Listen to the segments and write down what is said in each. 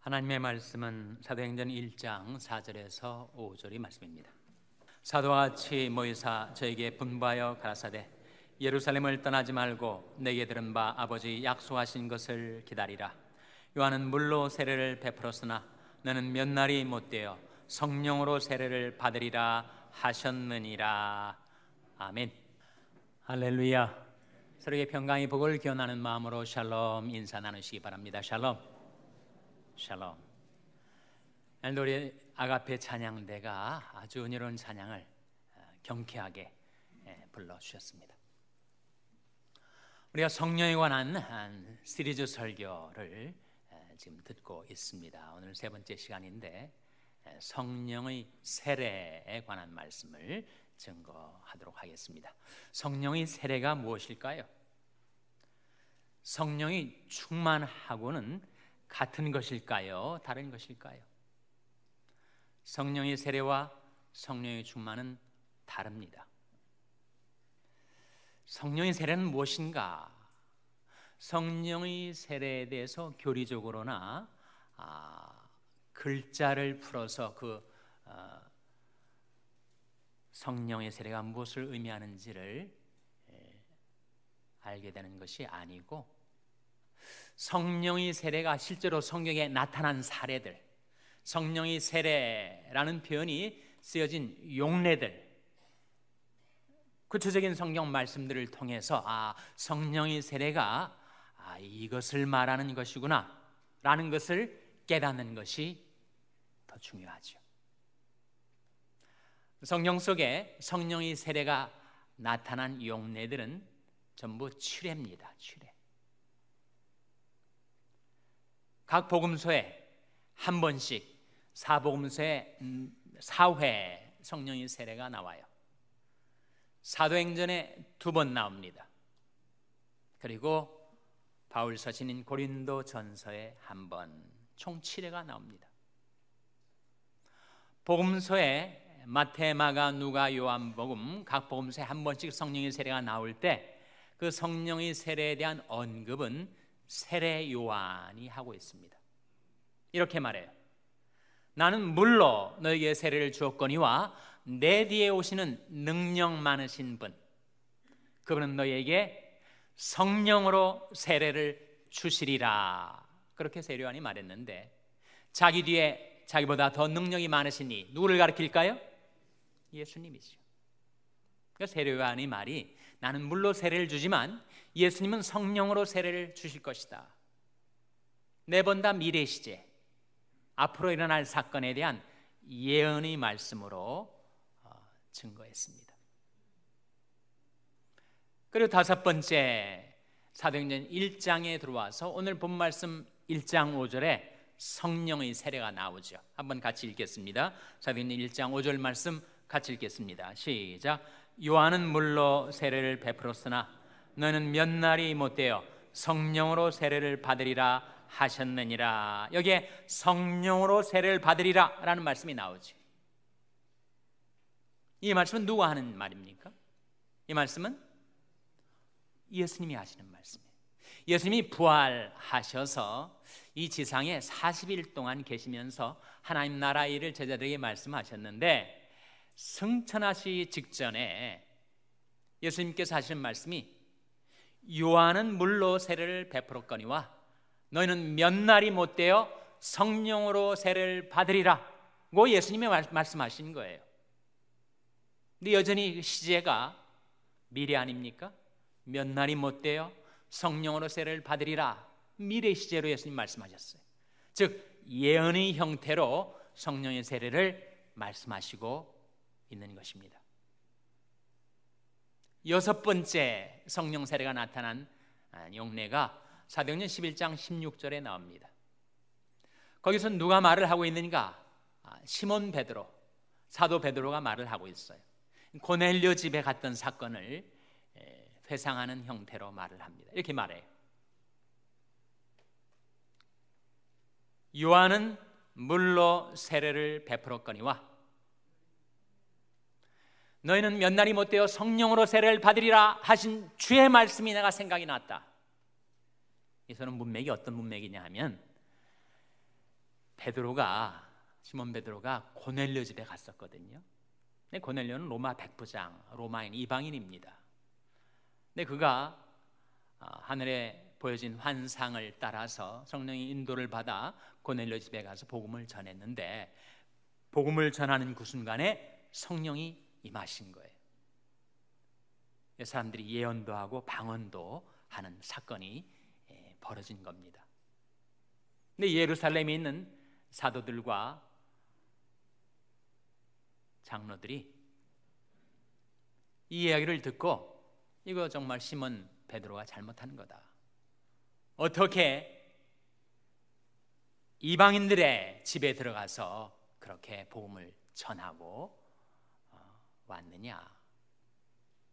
하나님의 말씀은 사도행전 1장 4절에서 5절의 말씀입니다. 사도 같이 모이사 저에게 분부하여 가라사대 예루살렘을 떠나지 말고 내게 들은 바 아버지 약속하신 것을 기다리라. 요한은 물로 세례를 베풀었으나 너는 몇 날이 못 되어 성령으로 세례를 받으리라 하셨느니라. 아멘. 할렐루야. 서로의 평강의 복을 기원하는 마음으로 샬롬 인사 나누시기 바랍니다. 샬롬. 샬롬. 오늘 우리 아가페 찬양대가 아주 은혜로운 찬양을 어, 경쾌하게 예, 불러 주셨습니다. 우리가 성령에 관한 한 시리즈 설교를 어, 지금 듣고 있습니다. 오늘 세 번째 시간인데 예, 성령의 세례에 관한 말씀을 증거하도록 하겠습니다. 성령의 세례가 무엇일까요? 성령이 충만하고는 같은 것일까요? 다른 것일까요? 성령의 세례와 성령의 충만은 다릅니다. 성령의 세례는 무엇인가? 성령의 세례에 대해서 교리적으로나 아, 글자를 풀어서 그 어, 성령의 세례가 무엇을 의미하는지를 예, 알게 되는 것이 아니고 성령의 세례가 실제로 성경에 나타난 사례들, 성령의 세례라는 표현이 쓰여진 용례들, 구체적인 성경 말씀들을 통해서 아 성령의 세례가 아, 이것을 말하는 것이구나라는 것을 깨닫는 것이 더 중요하죠. 성경 속에 성령의 세례가 나타난 용례들은 전부 칠례입니다. 칠례. 각 복음서에 한 번씩 사복음서에 음, 사회 성령의 세례가 나와요. 사도행전에 두 번 나옵니다. 그리고 바울 서신인 고린도 전서에 한 번, 총 7회가 나옵니다. 복음서에 마테 마가, 누가, 요한 복음 각 복음서에 한 번씩 성령의 세례가 나올 때 그 성령의 세례에 대한 언급은 세례 요한이 하고 있습니다. 이렇게 말해요. 나는 물로 너에게 세례를 주었거니와 내 뒤에 오시는 능력 많으신 분 그분은 너에게 성령으로 세례를 주시리라. 그렇게 세례 요한이 말했는데 자기 뒤에 자기보다 더 능력이 많으시니 누구를 가리킬까요? 예수님이죠. 그러니까 세례 요한의 말이 나는 물로 세례를 주지만 예수님은 성령으로 세례를 주실 것이다. 네번다 미래 시제, 앞으로 일어날 사건에 대한 예언의 말씀으로 어, 증거했습니다. 그리고 다섯 번째 사도행전 1장에 들어와서 오늘 본 말씀 1장 5절에 성령의 세례가 나오죠. 한번 같이 읽겠습니다. 사도행전 1장 5절 말씀 같이 읽겠습니다. 시작. 요한은 물로 세례를 베풀었으나 너는 몇 날이 못되어 성령으로 세례를 받으리라 하셨느니라. 여기에 성령으로 세례를 받으리라라는 말씀이 나오지. 이 말씀은 누가 하는 말입니까? 이 말씀은 예수님이 하시는 말씀이에요. 예수님이 부활하셔서 이 지상에 40일 동안 계시면서 하나님 나라 일을 제자들에게 말씀하셨는데 승천하시 직전에 예수님께서 하시는 말씀이 요한은 물로 세례를 베풀었거니와 너희는 몇 날이 못 되어 성령으로 세례를 받으리라고 예수님이 말, 씀하신 거예요. 근데 여전히 시제가 미래 아닙니까? 몇 날이 못 되어 성령으로 세례를 받으리라 미래 시제로 예수님 말씀하셨어요. 즉 예언의 형태로 성령의 세례를 말씀하시고 있는 것입니다. 여섯 번째 성령 세례가 나타난 아, 용례가 사도행전 11장 16절에 나옵니다. 거기서 누가 말을 하고 있는가? 아, 시몬 베드로, 사도 베드로가 말을 하고 있어요. 고넬료 집에 갔던 사건을 예, 회상하는 형태로 말을 합니다. 이렇게 말해요. 요한은 물로 세례를 베풀었거니와 너희는 몇 날이 못 되어 성령으로 세례를 받으리라 하신 주의 말씀이 내가 생각이 났다. 이서는 문맥이 어떤 문맥이냐 하면 베드로가 시몬 베드로가 고넬료 집에 갔었거든요. 근데 고넬료는 로마 백부장, 로마인 이방인입니다. 근데 그가 어, 하늘에 보여진 환상을 따라서 성령의 인도를 받아 고넬료 집에 가서 복음을 전했는데 복음을 전하는 그 순간에 성령이 임하신 거예요. 사람들이 예언도 하고 방언도 하는 사건이 예, 벌어진 겁니다. 근데 예루살렘에 있는 사도들과 장로들이 이 이야기를 듣고 이거 정말 심은 베드로가 잘못하는 거다. 어떻게 이방인들의 집에 들어가서 그렇게 복음을 전하고 왔느냐?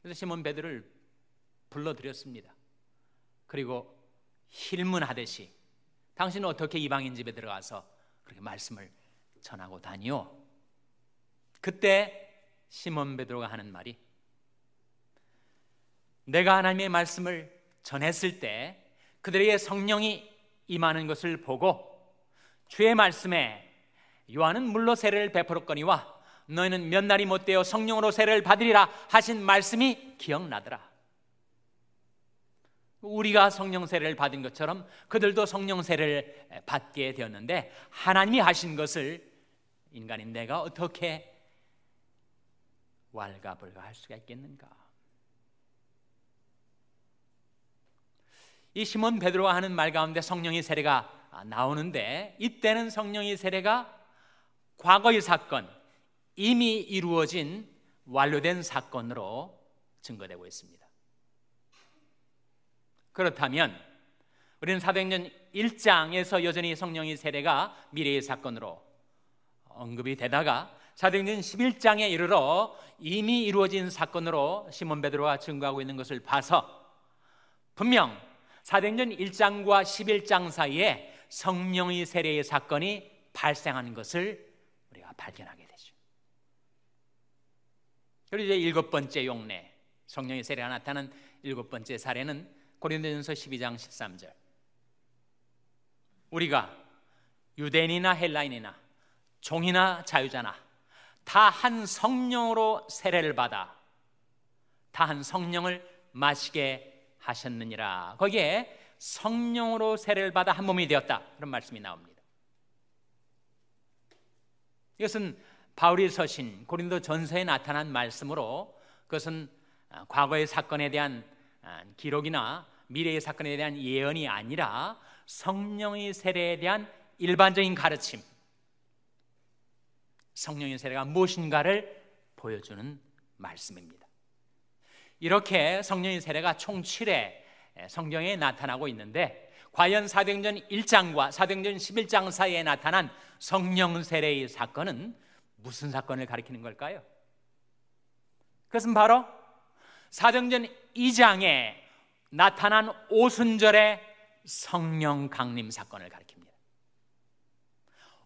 그래서 시몬 베드를 불러드렸습니다 그리고 힐문하듯이 당신은 어떻게 이방인 집에 들어가서 그렇게 말씀을 전하고 다니요? 그때 시몬 베드로가 하는 말이 내가 하나님의 말씀을 전했을 때 그들에게 성령이 임하는 것을 보고 주의 말씀에 요한은 물로 세례를 베풀었거니와 너희는 몇 날이 못 되어 성령으로 세례를 받으리라 하신 말씀이 기억나더라. 우리가 성령 세례를 받은 것처럼 그들도 성령 세례를 받게 되었는데 하나님이 하신 것을 인간인 내가 어떻게 왈가불가할 수가 있겠는가? 이 시몬 베드로가 하는 말 가운데 성령의 세례가 나오는데 이때는 성령의 세례가 과거의 사건, 이미 이루어진 완료된 사건으로 증거되고 있습니다. 그렇다면 우리는 사도행전 1장에서 여전히 성령의 세례가 미래의 사건으로 언급이 되다가 사도행전 11장에 이르러 이미 이루어진 사건으로 시몬 베드로가 증거하고 있는 것을 봐서 분명 사도행전 1장과 11장 사이에 성령의 세례의 사건이 발생하 것을 우리가 발견하게 그리고 이제 일곱 번째 용례 성령의 세례가 나타난 일곱 번째 사례는 고린도전서 12장 13절. 우리가 유대인이나 헬라인이나 종이나 자유자나 다 한 성령으로 세례를 받아 다 한 성령을 마시게 하셨느니라. 거기에 성령으로 세례를 받아 한 몸이 되었다. 그런 말씀이 나옵니다. 이것은 바울이 서신 고린도 전서에 나타난 말씀으로 그것은 아, 과거의 사건에 대한 아, 기록이나 미래의 사건에 대한 예언이 아니라 성령의 세례에 대한 일반적인 가르침, 성령의 세례가 무엇인가를 보여주는 말씀입니다. 이렇게 성령의 세례가 총 7회 성경에 나타나고 있는데 과연 사도행전 1장과 사도행전 11장 사이에 나타난 성령 세례의 사건은 무슨 사건을 가리키는 걸까요? 그것은 바로 사도전 2장에 나타난 오순절의 성령 강림 사건을 가리킵니다.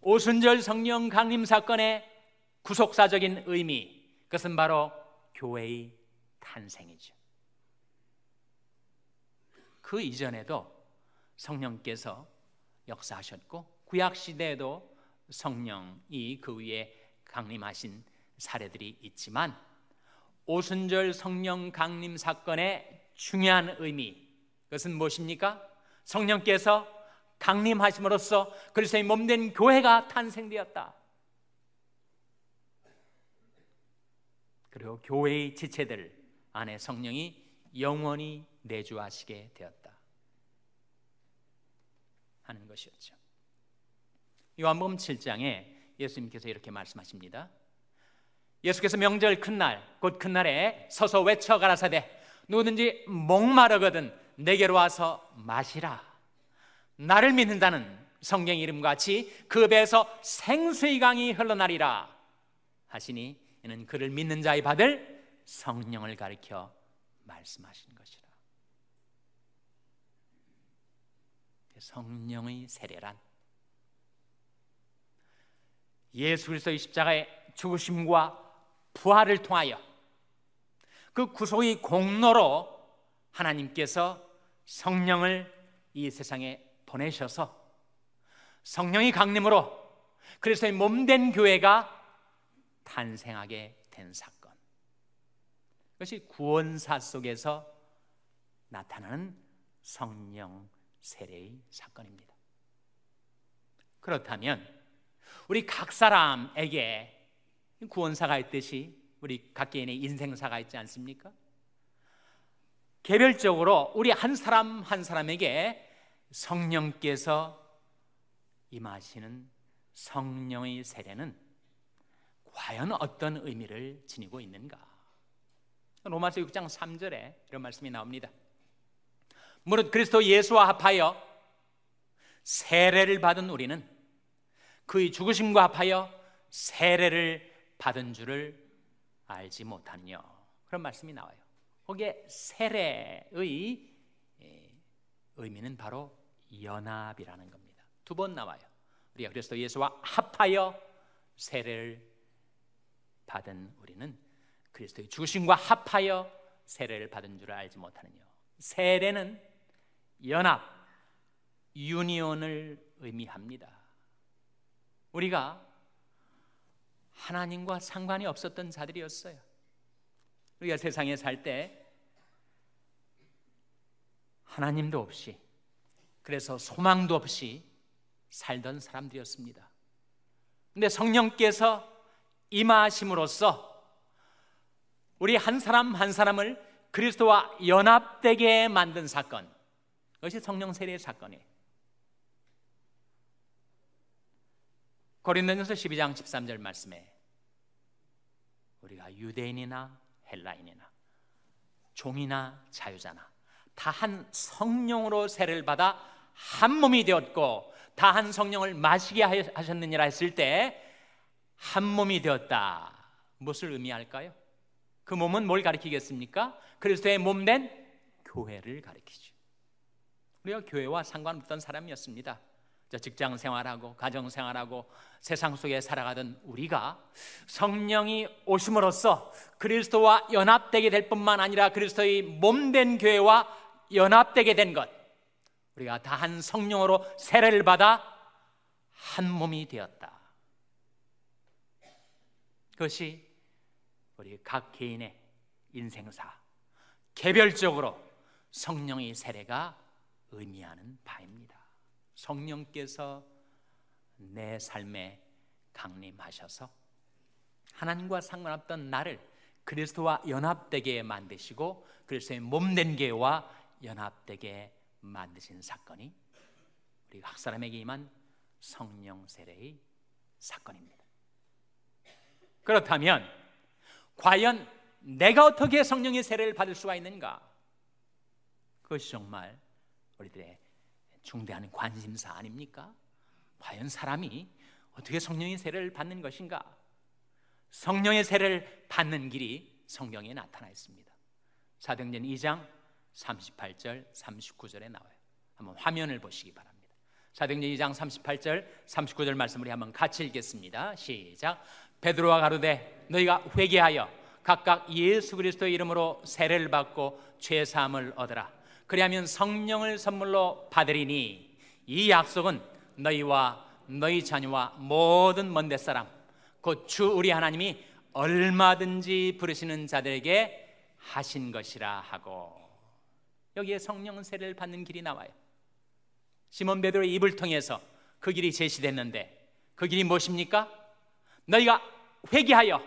오순절 성령 강림 사건의 구속사적인 의미, 그것은 바로 교회의 탄생이죠. 그 이전에도 성령께서 역사하셨고 구약 시대에도 성령이 그 위에 강림하신 사례들이 있지만 오순절 성령 강림 사건의 중요한 의미 그것은 무엇입니까? 성령께서 강림하심으로써 그리스도의 몸된 교회가 탄생되었다. 그리고 교회의 지체들 안에 성령이 영원히 내주하시게 되었다. 하는 것이었죠. 요한복음 7장에 예수님께서 이렇게 말씀하십니다. 예수께서 명절 큰날 곧 큰날에 서서 외쳐 가라사대 누구든지 목마르거든 내게로 와서 마시라. 나를 믿는 자는 성경 이름과 같이 그 배에서 생수의 강이 흘러나리라 하시니 이는 그를 믿는 자의 받을 성령을 가리켜 말씀하신 것이라. 그 성령의 세례란 예수 그리스도의 십자가의 죽으심과 부활을 통하여 그 구속의 공로로 하나님께서 성령을 이 세상에 보내셔서 성령의 강림으로 그리스도의 몸된 교회가 탄생하게 된 사건. 그것이 구원사 속에서 나타나는 성령 세례의 사건입니다. 그렇다면 우리 각 사람에게 구원사가 있듯이 우리 각 개인의 인생사가 있지 않습니까? 개별적으로 우리 한 사람 한 사람에게 성령께서 임하시는 성령의 세례는 과연 어떤 의미를 지니고 있는가? 로마서 6장 3절에 이런 말씀이 나옵니다. 무릇 그리스도 예수와 합하여 세례를 받은 우리는 그의 죽으심과 합하여 세례를 받은 줄을 알지 못하니 그런 말씀이 나와요. 거기에 세례의 예, 의미는 바로 연합이라는 겁니다. 두 번 나와요. 우리가 그리스도 예수와 합하여 세례를 받은 우리는 그리스도의 주심과 합하여 세례를 받은 줄 알지 못하느냐. 세례는 연합, 유니온을 의미합니다. 우리가 하나님과 상관이 없었던 자들이었어요. 우리가 세상에 살 때 하나님도 없이 그래서 소망도 없이 살던 사람들이었습니다. 근데 성령께서 임하심으로써 우리 한 사람 한 사람을 그리스도와 연합되게 만든 사건. 그것이 성령 세례 의 사건이에요. 고린도전서 12장 13절 말씀에 우리가 유대인이나 헬라인이나 종이나 자유자나 다 한 성령으로 세를 례 받아 한 몸이 되었고 다 한 성령을 마시게 하셨느니라 했을 때 한 몸이 되었다. 무엇을 의미할까요? 그 몸은 뭘 가리키겠습니까? 그리스도의 몸된 교회를 가리키죠. 우리가 교회와 상관없던 사람이었습니다. 직장 생활하고 가정 생활하고 세상 속에 살아가던 우리가 성령이 오심으로써 그리스도와 연합되게 될 뿐만 아니라 그리스도의 몸된 교회와 연합되게 된 것. 우리가 다 한 성령으로 세례를 받아 한 몸이 되었다. 그것이 우리 각 개인의 인생사 개별적으로 성령의 세례가 의미하는 바입니다. 성령께서 내 삶에 강림하셔서 하나님과 상관없던 나를 그리스도와 연합되게 만드시고 그리스도의 몸된 개와 연합되게 만드신 사건이 우리 각 사람에게 임한 성령 세례의 사건입니다. 그렇다면 과연 내가 어떻게 성령의 세례를 받을 수가 있는가? 그것이 정말 우리들의 중대한 관심사 아닙니까? 과연 사람이 어떻게 성령의 세를 받는 것인가? 성령의 세를 받는 길이 성경에 나타나 있습니다. 사도행전 2장 38절 39절에 나와요. 한번 화면을 보시기 바랍니다. 사도행전 2장 38절 39절 말씀 우리 한번 같이 읽겠습니다. 시작. 베드로와 가로되 너희가 회개하여 각각 예수 그리스도의 이름으로 세례를 받고 죄 사함을 얻으라. 그리하면 성령을 선물로 받으리니 이 약속은 너희와 너희 자녀와 모든 먼데 사람 곧 주 우리 하나님이 얼마든지 부르시는 자들에게 하신 것이라 하고 여기에 성령 세례를 받는 길이 나와요. 시몬 베드로의 입을 통해서 그 길이 제시됐는데 그 길이 무엇입니까? 너희가 회개하여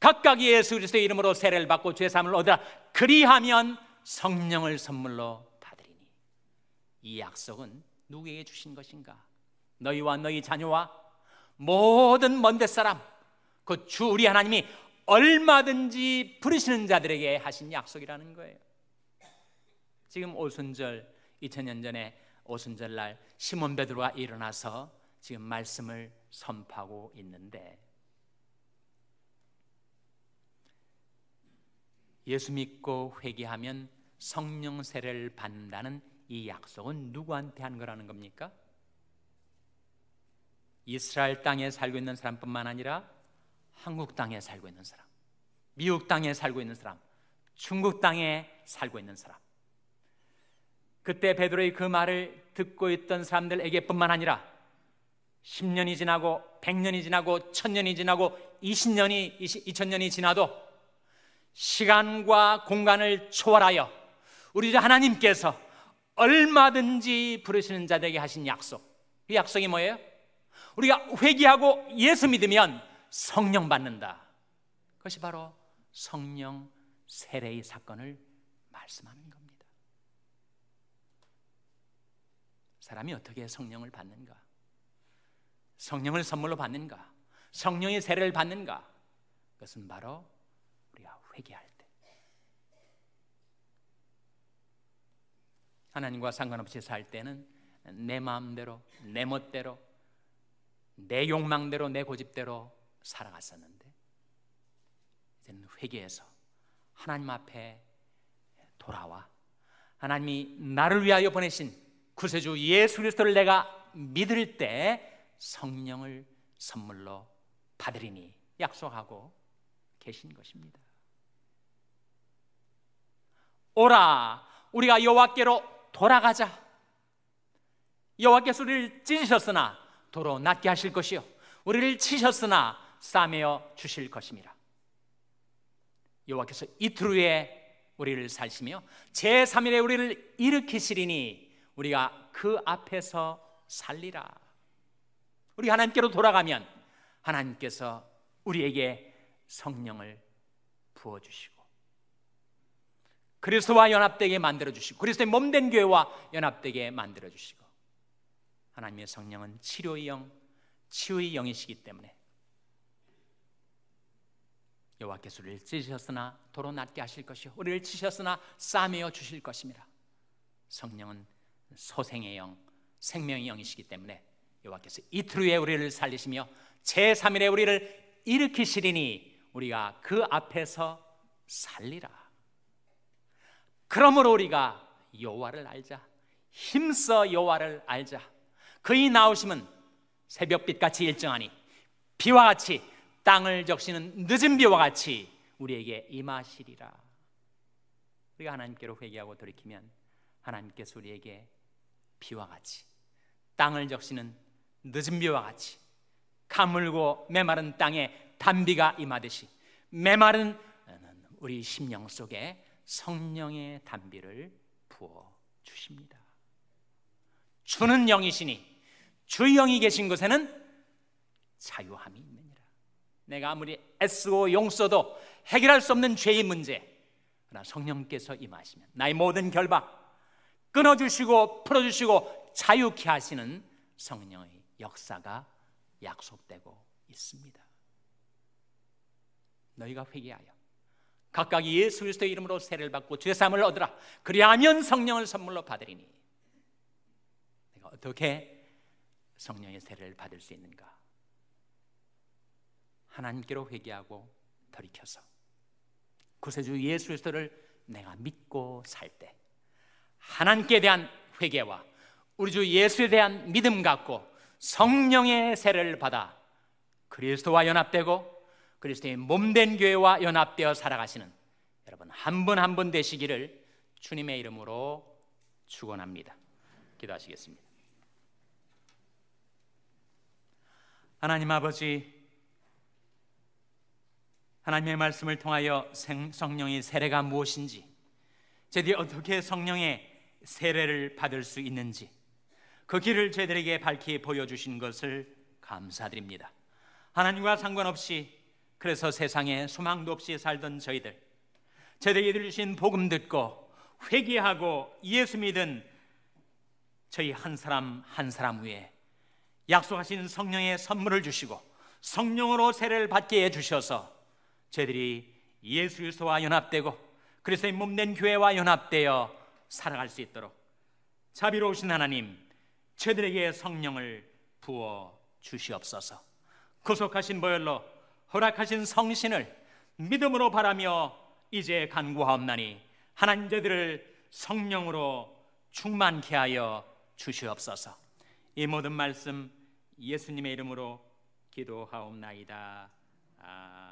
각각 예수 그리스도의 이름으로 세례를 받고 죄 사함을 얻으라 그리하면 성령을 선물로 받으리니 이 약속은 누구에게 주신 것인가? 너희와 너희 자녀와 모든 먼데 사람 그 주 우리 하나님이 얼마든지 부르시는 자들에게 하신 약속이라는 거예요. 지금 오순절 2000년 전에 오순절 날 시몬 베드로가 일어나서 지금 말씀을 선포하고 있는데 예수 믿고 회개하면 성령 세례를 받는다는 이 약속은 누구한테 한 거라는 겁니까? 이스라엘 땅에 살고 있는 사람뿐만 아니라 한국 땅에 살고 있는 사람, 미국 땅에 살고 있는 사람, 중국 땅에 살고 있는 사람. 그때 베드로의 그 말을 듣고 있던 사람들에게뿐만 아니라 10년이 지나고 100년이 지나고 1000년이 지나고 20년이 20, 0 0년이 지나도 시간과 공간을 초월하여 우리 하나님께서 얼마든지 부르시는 자들에게 하신 약속. 그 약속이 뭐예요? 우리가 회개하고 예수 믿으면 성령 받는다. 그것이 바로 성령 세례의 사건을 말씀하는 겁니다. 사람이 어떻게 성령을 받는가? 성령을 선물로 받는가? 성령의 세례를 받는가? 그것은 바로 우리가 회개할 때. 하나님과 상관없이 살 때는 내 마음대로, 내 멋대로, 내 욕망대로, 내 고집대로 살아갔었는데 이제는 회개해서 하나님 앞에 돌아와 하나님이 나를 위하여 보내신 구세주 예수 그리스도를 내가 믿을 때 성령을 선물로 받으리니 약속하고 계신 것입니다. 오라 우리가 여호와께로 돌아가자. 여호와께서 우리를 찢으셨으나 도로 낫게 하실 것이요 우리를 치셨으나 싸매어 주실 것입니다. 여호와께서 이틀 후에 우리를 살시며 제3일에 우리를 일으키시리니 우리가 그 앞에서 살리라. 우리 하나님께로 돌아가면 하나님께서 우리에게 성령을 부어 주시고 그리스도와 연합되게 만들어 주시고 그리스도의 몸된 교회와 연합되게 만들어 주시고 하나님의 성령은 치료의 영, 치유의 영이시기 때문에 여호와께서 우리를 찢으셨으나 도로 낫게 하실 것이요 우리를 치셨으나 싸매어 주실 것입니다. 성령은 소생의 영, 생명의 영이시기 때문에 여호와께서 이틀 후에 우리를 살리시며 제3일에 우리를 일으키시리니 우리가 그 앞에서 살리라. 그러므로 우리가 여호와를 알자. 힘써 여호와를 알자. 그의 나오심은 새벽빛 같이 일정하니 비와 같이 땅을 적시는 늦은 비와 같이 우리에게 임하시리라. 우리가 하나님께로 회개하고 돌이키면 하나님께서 우리에게 비와 같이 땅을 적시는 늦은 비와 같이 가물고 메마른 땅에 단비가 임하듯이 메마른 우리 심령 속에 성령의 단비를 부어 주십니다. 주는 영이시니 주 영이 계신 곳에는 자유함이 있느니라. 내가 아무리 애쓰고 용서도 해결할 수 없는 죄의 문제, 그러나 성령께서 임하시면 나의 모든 결박 끊어주시고 풀어주시고 자유케 하시는 성령의 역사가 약속되고 있습니다. 너희가 회개하여 각각 예수 그리스도의 이름으로 세례를 받고 죄 사함을 얻으라. 그리하면 성령을 선물로 받으리니 내가 어떻게 성령의 세례를 받을 수 있는가? 하나님께로 회개하고 돌이켜서 구세주 예수 그리스도를 내가 믿고 살 때 하나님께 대한 회개와 우리 주 예수에 대한 믿음 갖고 성령의 세례를 받아 그리스도와 연합되고 그리스도의 몸된 교회와 연합되어 살아가시는 여러분 한 분 한 분 되시기를 주님의 이름으로 축원합니다. 기도하시겠습니다. 하나님 아버지 하나님의 말씀을 통하여 성령의 세례가 무엇인지 제들이 어떻게 성령의 세례를 받을 수 있는지 그 길을 저희들에게 밝히 보여주신 것을 감사드립니다. 하나님과 상관없이 그래서 세상에 소망도 없이 살던 저희들 저희에들으신 복음 듣고 회개하고 예수 믿은 저희 한 사람 한 사람 위에 약속하신 성령의 선물을 주시고 성령으로 세례를 받게 해 주셔서 저희들이 예수 그리스도와 연합되고 그리스도의 몸된 교회와 연합되어 살아갈 수 있도록 자비로우신 하나님 저희들에게 성령을 부어 주시옵소서. 구속하신 보혈로 허락하신 성신을 믿음으로 바라며 이제 간구하옵나니 하나님 들을 성령으로 충만케 하여 주시옵소서. 이 모든 말씀 예수님의 이름으로 기도하옵나이다. 아...